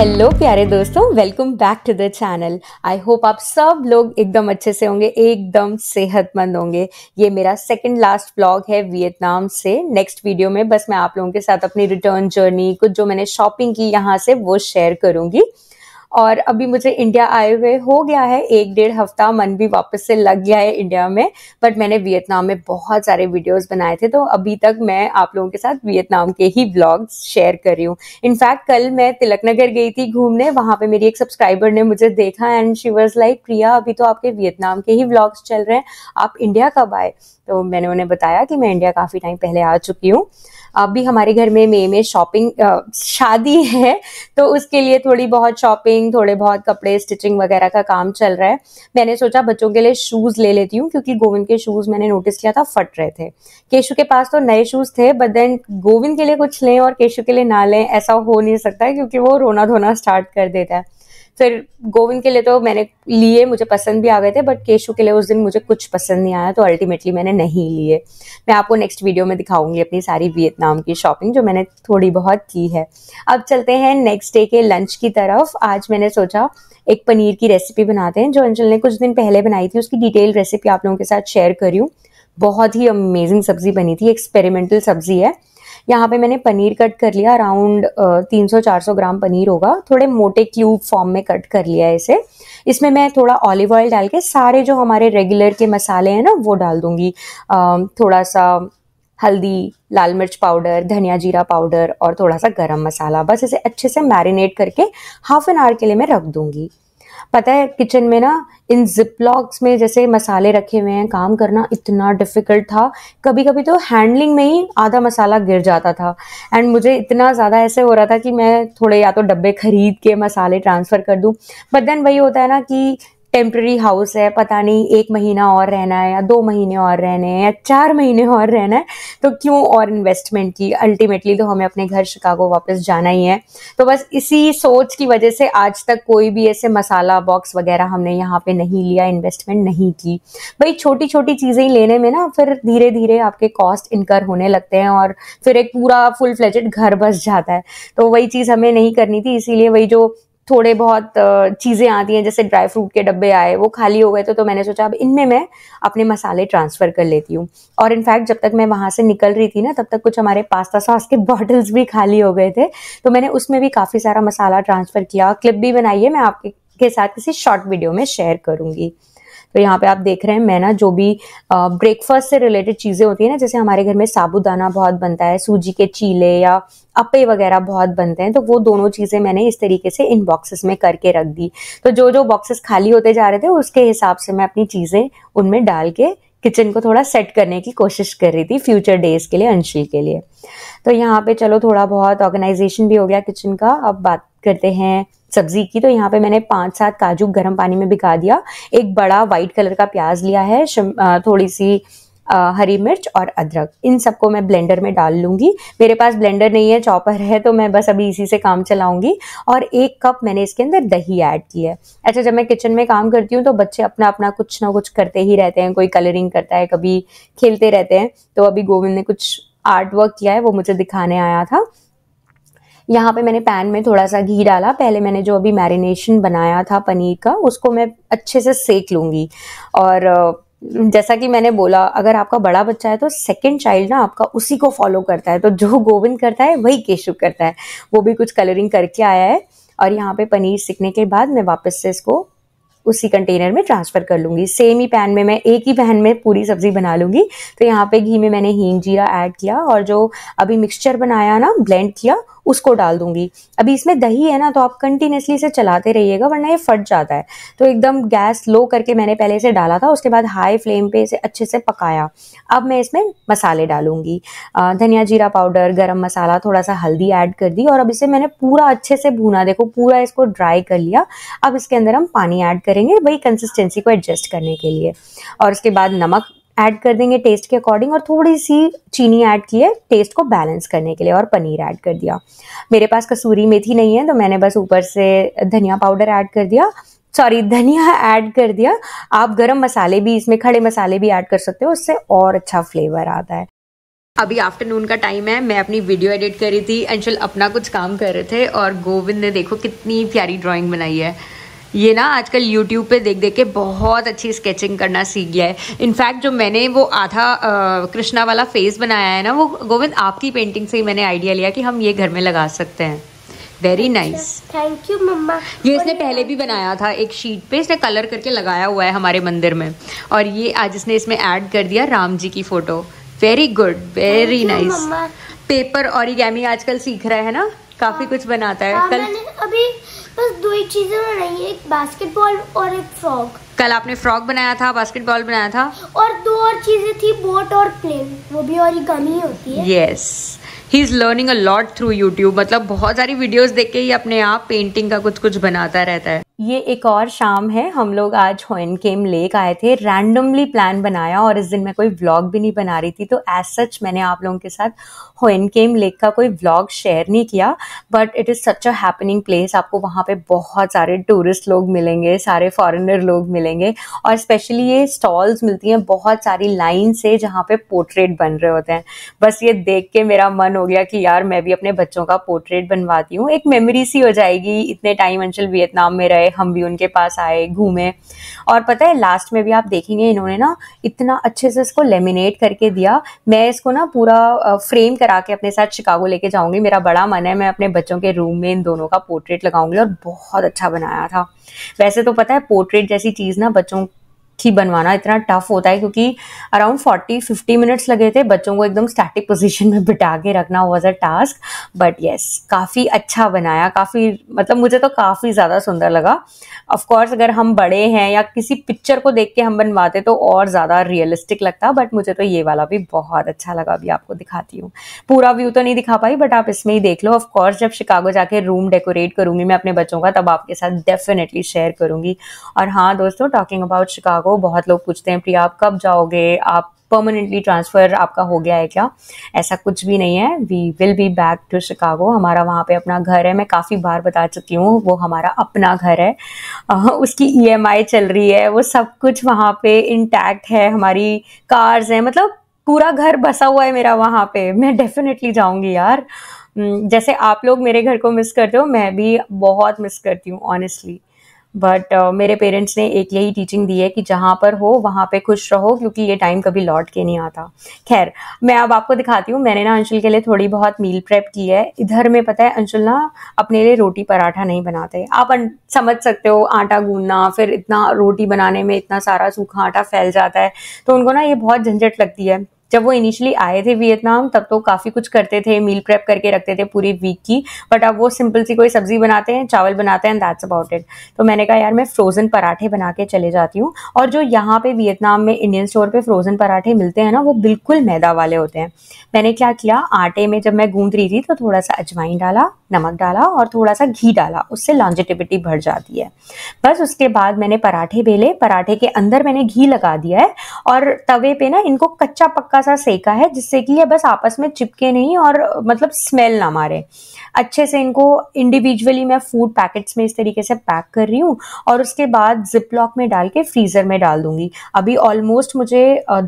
Hello प्यारे दोस्तों welcome back to the channel I hope आप सब लोग एकदम अच्छे से होंगे एकदम सेहतमंद होंगे ये मेरा सेकंड लास्ट व्लॉग है वियतनाम से नेक्स्ट वीडियो में बस मैं आप लोगों के साथ अपनी रिटर्न जर्नी कुछ जो मैंने शॉपिंग की यहाँ से वो शेयर करूँगी और अभी मुझे इंडिया आए हुए हो गया है एक डेढ़ हफ्ता मन भी वापस से लग गया है इंडिया में बट मैंने वियतनाम में बहुत सारे वीडियोस बनाए थे तो अभी तक मैं आप लोगों के साथ वियतनाम के ही ब्लॉग्स शेयर कर रही हूँ इनफैक्ट कल मैं तिलक नगर गई थी घूमने वहाँ पे मेरी एक सब्सक्राइबर ने मुझे देखा and she was like Priya अभी तो आपके वियतनाम के ही ब्लॉग्स चल रहे हैं आप इंडिया कब आए तो मैंने उन्हें बताया कि मैं इंडिया काफ़ी टाइम पहले आ चुकी हूँ अब भी हमारे घर में मई में शॉपिंग शादी है तो उसके लिए थोड़ी बहुत शॉपिंग थोड़े बहुत कपड़े स्टिचिंग वगैरह का काम चल रहा है मैंने सोचा बच्चों के लिए शूज़ ले लेती हूँ क्योंकि गोविंद के शूज़ मैंने नोटिस किया था फट रहे थे केशु के पास तो नए शूज़ थे बट देन गोविंद के लिए कुछ लें और केशु के लिए ना लें ऐसा हो नहीं सकता क्योंकि वो रोना धोना स्टार्ट कर देता है फिर गोविंद के लिए तो मैंने लिए मुझे पसंद भी आ गए थे बट केशु के लिए उस दिन मुझे कुछ पसंद नहीं आया तो अल्टीमेटली मैंने नहीं लिए मैं आपको नेक्स्ट वीडियो में दिखाऊंगी अपनी सारी वियतनाम की शॉपिंग जो मैंने थोड़ी बहुत की है अब चलते हैं नेक्स्ट डे के लंच की तरफ आज मैंने सोचा एक पनीर की रेसिपी बनाते हैं जो अंजल ने कुछ दिन पहले बनाई थी उसकी डिटेल रेसिपी आप लोगों के साथ शेयर करी बहुत ही अमेजिंग सब्जी बनी थी एक्सपेरिमेंटल सब्जी है यहाँ पे मैंने पनीर कट कर लिया अराउंड 300-400 ग्राम पनीर होगा थोड़े मोटे क्यूब फॉर्म में कट कर लिया है इसे इसमें मैं थोड़ा ऑलिव ऑयल डाल के सारे जो हमारे रेगुलर के मसाले हैं ना वो डाल दूंगी थोड़ा सा हल्दी लाल मिर्च पाउडर धनिया जीरा पाउडर और थोड़ा सा गरम मसाला बस इसे अच्छे से मैरिनेट करके हाफ एन आवर के लिए मैं रख दूंगी पता है किचन में ना इन लॉक्स में जैसे मसाले रखे हुए हैं काम करना इतना डिफिकल्ट था कभी कभी तो हैंडलिंग में ही आधा मसाला गिर जाता था एंड मुझे इतना ज़्यादा ऐसे हो रहा था कि मैं थोड़े या तो डब्बे खरीद के मसाले ट्रांसफ़र कर दूँ बट देन वही होता है ना कि टेम्प्ररी हाउस है पता नहीं एक महीना और रहना है या दो महीने और रहने हैं या चार महीने और रहना है तो क्यों और इन्वेस्टमेंट की अल्टीमेटली तो हमें अपने घर शिकागो वापस जाना ही है तो बस इसी सोच की वजह से आज तक कोई भी ऐसे मसाला बॉक्स वगैरह हमने यहाँ पे नहीं लिया इन्वेस्टमेंट नहीं की भाई छोटी छोटी चीज़ें लेने में ना फिर धीरे धीरे आपके कॉस्ट इनकर होने लगते हैं और फिर एक पूरा फुल फ्लेजेड घर बस जाता है तो वही चीज़ हमें नहीं करनी थी इसीलिए वही जो थोड़े बहुत चीज़ें आती हैं जैसे ड्राई फ्रूट के डब्बे आए वो खाली हो गए थे तो, तो मैंने सोचा अब इनमें मैं अपने मसाले ट्रांसफ़र कर लेती हूँ और इनफैक्ट जब तक मैं वहाँ से निकल रही थी ना तब तक कुछ हमारे पास्ता सॉस के बॉटल्स भी खाली हो गए थे तो मैंने उसमें भी काफ़ी सारा मसाला ट्रांसफ़र किया क्लिप भी बनाई है मैं आपके के साथ किसी शॉर्ट वीडियो में शेयर करूँगी तो यहाँ पे आप देख रहे हैं मैं ना जो भी ब्रेकफास्ट से रिलेटेड चीज़ें होती है ना जैसे हमारे घर में साबुदाना बहुत बनता है सूजी के चीले या अपे वगैरह बहुत बनते हैं तो वो दोनों चीज़ें मैंने इस तरीके से इन बॉक्सेस में करके रख दी तो जो जो बॉक्सेस खाली होते जा रहे थे उसके हिसाब से मैं अपनी चीज़ें उनमें डाल के किचन को थोड़ा सेट करने की कोशिश कर रही थी फ्यूचर डेज के लिए अंशिल के लिए तो यहाँ पे चलो थोड़ा बहुत ऑर्गेनाइजेशन भी हो गया किचन का अब बात करते हैं सब्जी की तो यहाँ पे मैंने पांच सात काजू गर्म पानी में भिगा दिया एक बड़ा व्हाइट कलर का प्याज लिया है थोड़ी सी हरी मिर्च और अदरक इन सबको मैं ब्लेंडर में डाल लूंगी मेरे पास ब्लेंडर नहीं है चॉपर है तो मैं बस अभी इसी से काम चलाऊंगी और एक कप मैंने इसके अंदर दही ऐड किया है अच्छा जब मैं किचन में काम करती हूँ तो बच्चे अपना अपना कुछ ना कुछ करते ही रहते हैं कोई कलरिंग करता है कभी खेलते रहते हैं तो अभी गोविंद ने कुछ आर्ट वर्क किया है वो मुझे दिखाने आया था यहाँ पे मैंने पैन में थोड़ा सा घी डाला पहले मैंने जो अभी मैरिनेशन बनाया था पनीर का उसको मैं अच्छे से सेक लूँगी और जैसा कि मैंने बोला अगर आपका बड़ा बच्चा है तो सेकंड चाइल्ड ना आपका उसी को फॉलो करता है तो जो गोविंद करता है वही केशव करता है वो भी कुछ कलरिंग करके आया है और यहाँ पे पनीर सीखने के बाद मैं वापस से इसको उसी कंटेनर में ट्रांसफ़र कर लूंगी सेम ही पैन में मैं एक ही पैन में पूरी सब्ज़ी बना लूंगी तो यहाँ पे घी में मैंने हींग जीरा ऐड किया और जो अभी मिक्सचर बनाया ना ब्लेंड किया उसको डाल दूंगी अभी इसमें दही है ना तो आप कंटिन्यूसली इसे चलाते रहिएगा वरना ये फट जाता है तो एकदम गैस लो करके मैंने पहले इसे डाला था उसके बाद हाई फ्लेम पे इसे अच्छे से पकाया अब मैं इसमें मसाले डालूंगी धनिया जीरा पाउडर गरम मसाला थोड़ा सा हल्दी ऐड कर दी और अब इसे मैंने पूरा अच्छे से भूना देखो पूरा इसको ड्राई कर लिया अब इसके अंदर हम पानी ऐड करेंगे वही कंसिस्टेंसी को एडजस्ट करने के लिए और उसके बाद नमक ऐड कर देंगे टेस्ट के अकॉर्डिंग और थोड़ी सी चीनी ऐड की है टेस्ट को बैलेंस करने के लिए और पनीर ऐड कर दिया मेरे पास कसूरी मेथी नहीं है तो मैंने बस ऊपर से धनिया पाउडर ऐड कर दिया सॉरी धनिया ऐड कर दिया आप गरम मसाले भी इसमें खड़े मसाले भी ऐड कर सकते हो उससे और अच्छा फ्लेवर आता है अभी आफ्टरनून का टाइम है मैं अपनी वीडियो एडिट कर रही थी अंशल अपना कुछ काम कर रहे थे और गोविंद ने देखो कितनी प्यारी ड्राइंग बनाई है ये ना आजकल यूट्यूब पे देख देख के बहुत अच्छी स्केचिंग करना सीख गया है इनफैक्ट जो मैंने वो आधा कृष्णा वाला फेस बनाया है ना वो गोविंद आपकी पेंटिंग से ही मैंने आइडिया लिया कि हम ये घर में लगा सकते हैं वेरी नाइस थैंक यू मम्मा ये इसने पहले भी बनाया था एक शीट पे इसने कलर करके लगाया हुआ है हमारे मंदिर में और ये आज इसने इसमें ऐड कर दिया राम जी की photo very good very nice paper और आजकल सीख रहा है ना काफी कुछ बनाता है हाँ, कल अभी बस दो ही चीजें बनाई है एक बास्केटबॉल और एक फ्रॉक कल आपने फ्रॉक बनाया था बास्केटबॉल बनाया था और दो और चीजें थी बोट और प्लेन वो भी और गमी होती है yes he is learning a lot through YouTube मतलब बहुत सारी वीडियोस देख के ही अपने आप पेंटिंग का कुछ कुछ बनाता रहता है ये एक और शाम है हम लोग आज होन केम लेक आए थे रैंडमली प्लान बनाया और इस दिन मैं कोई व्लॉग भी नहीं बना रही थी तो एज सच मैंने आप लोगों के साथ होन केम लेक का कोई व्लॉग शेयर नहीं किया but it is such a happening place आपको वहाँ पे बहुत सारे टूरिस्ट लोग मिलेंगे सारे फॉरेनर लोग मिलेंगे और स्पेशली ये स्टॉल्स मिलती हैं बहुत सारी लाइन से जहाँ पे पोर्ट्रेट बन रहे होते हैं बस ये देख के मेरा मन हो गया कि यार मैं भी अपने बच्चों का पोर्ट्रेट बनवाती हूँ एक मेमोरी सी हो जाएगी इतने टाइम अंचल वियतनाम में रहे हम भी उनके पास आए घूमे और पता है लास्ट में भी आप देखेंगे इन्होंने ना इतना अच्छे से इसको लेमिनेट करके दिया मैं इसको ना पूरा फ्रेम करा के अपने साथ शिकागो लेके जाऊंगी मेरा बड़ा मन है मैं अपने बच्चों के रूम में इन दोनों का पोर्ट्रेट लगाऊंगी और बहुत अच्छा बनाया था वैसे तो पता है पोर्ट्रेट जैसी चीज़ ना बच्चों ही बनवाना इतना टफ होता है क्योंकि अराउंड फोर्टी फिफ्टी मिनट्स लगे थे बच्चों को एकदम स्टैटिक पोजिशन में बिठा के रखना was a task but yes काफ़ी अच्छा बनाया काफ़ी मतलब मुझे तो काफ़ी ज़्यादा सुंदर लगा ऑफकोर्स अगर हम बड़े हैं या किसी पिक्चर को देख के हम बनवाते तो और ज़्यादा रियलिस्टिक लगता बट मुझे तो ये वाला भी बहुत अच्छा लगा अभी आपको दिखाती हूँ पूरा व्यू तो नहीं दिखा पाई बट आप इसमें ही देख लो ऑफकोर्स जब शिकागो जाके रूम डेकोरेट करूँगी मैं अपने बच्चों का तब आपके साथ डेफिनेटली शेयर करूँगी और हाँ दोस्तों टॉकिंग अबाउट शिकागो को बहुत लोग पूछते हैं प्रिया आप कब जाओगे आप परमानेंटली ट्रांसफ़र आपका हो गया है क्या ऐसा कुछ भी नहीं है we will be back to Chicago हमारा वहाँ पे अपना घर है मैं काफ़ी बार बता चुकी हूँ वो हमारा अपना घर है आ, उसकी ई e चल रही है वो सब कुछ वहाँ पे इंटैक्ट है हमारी कार्स हैं मतलब पूरा घर बसा हुआ है मेरा वहाँ पे मैं डेफिनेटली जाऊँगी यार हम्म, जैसे आप लोग मेरे घर को मिस करते हो मैं भी बहुत मिस करती हूँ ऑनेस्टली बट uh, मेरे पेरेंट्स ने एक यही टीचिंग दी है कि जहाँ पर हो वहाँ पे खुश रहो क्योंकि ये टाइम कभी लौट के नहीं आता खैर मैं अब आपको दिखाती हूँ मैंने ना अंशुल के लिए थोड़ी बहुत मील प्रेप की है इधर में पता है अंशुल ना अपने लिए रोटी पराठा नहीं बनाते आप अन, समझ सकते हो आटा गूंदना फिर इतना रोटी बनाने में इतना सारा सूखा आटा फैल जाता है तो उनको ना ये बहुत झंझट लगती है जब वो इनिशियली आए थे वियतनाम तब तो काफ़ी कुछ करते थे मील प्रेप करके रखते थे पूरी वीक की बट अब वो सिंपल सी कोई सब्जी बनाते हैं चावल बनाते हैं दैट्स अबाउट इट तो मैंने कहा यार मैं फ्रोज़न पराठे बना के चले जाती हूँ और जो यहाँ पे वियतनाम में इंडियन स्टोर पे फ्रोज़न पराठे मिलते हैं ना वो बिल्कुल मैदा वाले होते हैं मैंने क्या किया आटे में जब मैं गूंद रही थी तो थोड़ा सा अजवाइन डाला नमक डाला और थोड़ा सा घी डाला उससे लॉन्जिटिविटी बढ़ जाती है बस उसके बाद मैंने पराठे बेले पराठे के अंदर मैंने घी लगा दिया है और तवे पे ना इनको कच्चा पक्का हल्का सा सेका है जिससे कि ये बस आपस में चिपके नहीं और मतलब स्मेल ना मारे अच्छे से इनको इंडिविजुअली मैं फूड पैकेट्स में इस तरीके से पैक कर रही हूँ और उसके बाद जिप लॉक में डाल के फ्रीज़र में डाल दूंगी अभी ऑलमोस्ट मुझे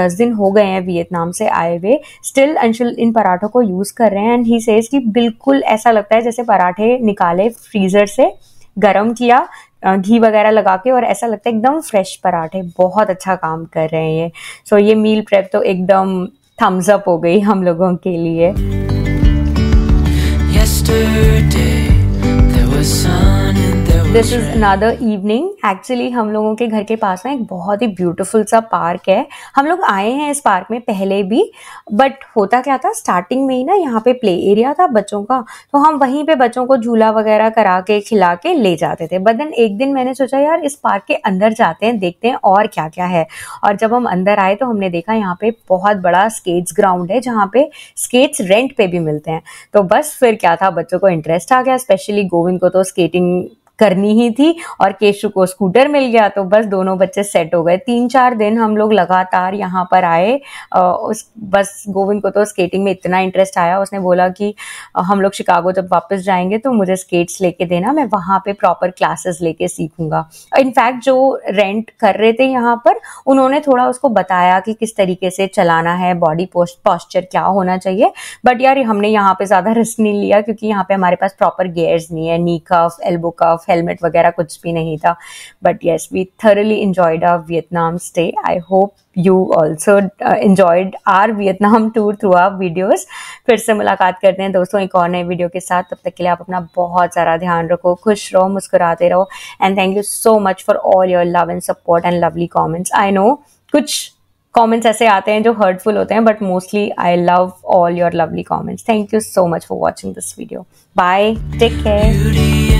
दस दिन हो गए हैं वियतनाम से आए हुए स्टिल अंशुल इन पराठों को यूज़ कर रहे हैं एंड ही सेज कि बिल्कुल ऐसा लगता है जैसे पराठे निकाले फ्रीज़र से गरम किया घी वगैरह लगा के और ऐसा लगता है एकदम फ्रेश पराठे बहुत अच्छा काम कर रहे हैं ये सो ये मील प्रेप तो एकदम थम्स अप हो गई हम लोगों के लिए Yesterday. This is another evening actually हम लोगों के घर के पास ना एक बहुत ही ब्यूटिफुल सा पार्क है हम लोग आए हैं इस पार्क में पहले भी बट होता क्या था स्टार्टिंग में ही ना यहाँ पे प्ले एरिया था बच्चों का तो हम वहीं पे बच्चों को झूला वगैरह करा के खिला के ले जाते थे बट देन एक दिन मैंने सोचा यार इस पार्क के अंदर जाते हैं देखते हैं और क्या क्या है और जब हम अंदर आए तो हमने देखा यहाँ पे बहुत बड़ा स्केट्स ग्राउंड है जहाँ पे स्केट्स रेंट पे भी मिलते हैं तो बस फिर क्या था बच्चों को इंटरेस्ट आ गया स्पेशली गोविंद को तो स्केटिंग करनी ही थी और केशु को स्कूटर मिल गया तो बस दोनों बच्चे सेट हो गए तीन चार दिन हम लोग लगातार यहाँ पर आए उस बस गोविंद को तो स्केटिंग में इतना इंटरेस्ट आया उसने बोला कि हम लोग शिकागो जब वापस जाएंगे तो मुझे स्केट्स लेके देना मैं वहाँ पे प्रॉपर क्लासेस लेके सीखूंगा इनफैक्ट जो रेंट कर रहे थे यहाँ पर उन्होंने थोड़ा उसको बताया कि किस तरीके से चलाना है बॉडी पॉस्चर क्या होना चाहिए बट यार हमने यहाँ पे ज़्यादा रिस्क नहीं लिया क्योंकि यहाँ पे हमारे पास प्रॉपर गेयर्स नहीं है नी कफ एल्बो कफ हेलमेट वगैरह कुछ भी नहीं था but yes we thoroughly enjoyed our Vietnam stay I hope you also enjoyed our Vietnam tour through our videos फिर से मुलाकात करते हैं दोस्तों एक और नए वीडियो के साथ तब तक के लिए आप अपना बहुत सारा ध्यान रखो खुश रहो मुस्कुराते रहो and thank you so much for all your love and support and lovely comments I know कुछ कॉमेंट्स ऐसे आते हैं जो हर्टफुल होते हैं but mostly I love all your lovely comments thank you so much for watching this video bye take care